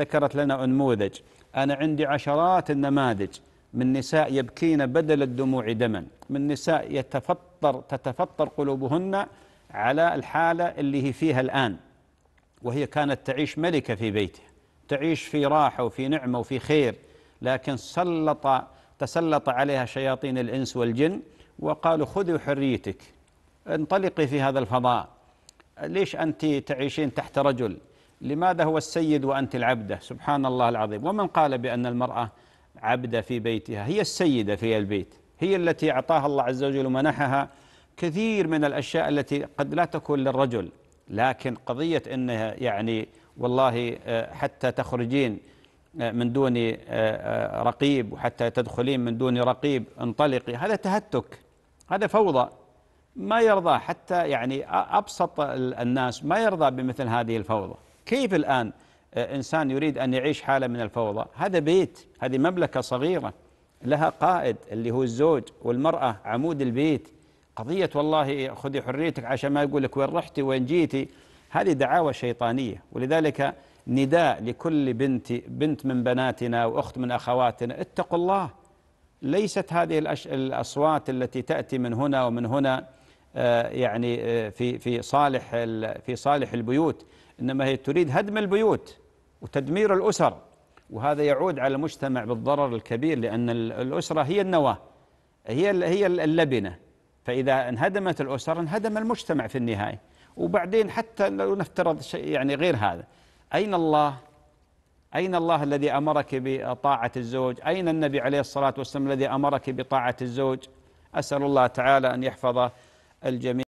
ذكرت لنا أنموذج أنا عندي عشرات النماذج من نساء يبكين بدل الدموع دما من نساء يتفطر تتفطر قلوبهن على الحالة اللي هي فيها الآن وهي كانت تعيش ملكة في بيتها تعيش في راحة وفي نعمة وفي خير لكن سلط تسلط عليها شياطين الإنس والجن وقالوا خذي حريتك انطلقي في هذا الفضاء ليش أنت تعيشين تحت رجل لماذا هو السيد وأنت العبدة سبحان الله العظيم ومن قال بأن المرأة عبدة في بيتها هي السيدة في البيت هي التي أعطاها الله عز وجل ومنحها كثير من الأشياء التي قد لا تكون للرجل لكن قضية أنها يعني والله آه، حتى تخرجين آه، من دون آه، رقيب وحتى تدخلين من دون رقيب انطلقي هذا تهتك هذا فوضى ما يرضى حتى يعني أبسط الناس ما يرضى بمثل هذه الفوضى كيف الآن آه، إنسان يريد أن يعيش حالة من الفوضى هذا بيت هذه مملكة صغيرة لها قائد اللي هو الزوج والمرأة عمود البيت قضية والله خذي حريتك عشان ما يقول لك وين رحتي وين جيتي هذه دعاوى شيطانية ولذلك نداء لكل بنت بنت من بناتنا وأخت من أخواتنا اتقوا الله ليست هذه الأصوات التي تأتي من هنا ومن هنا آه، يعني آه، في في صالح في صالح البيوت إنما هي تريد هدم البيوت وتدمير الأسر وهذا يعود على المجتمع بالضرر الكبير لأن الأسرة هي النواة هي هي اللبنة فإذا انهدمت الأسر انهدم المجتمع في النهاية وبعدين حتى لو نفترض شيء يعني غير هذا أين الله أين الله الذي أمرك بطاعة الزوج أين النبي عليه الصلاة والسلام الذي أمرك بطاعة الزوج أسأل الله تعالى أن يحفظ الجميع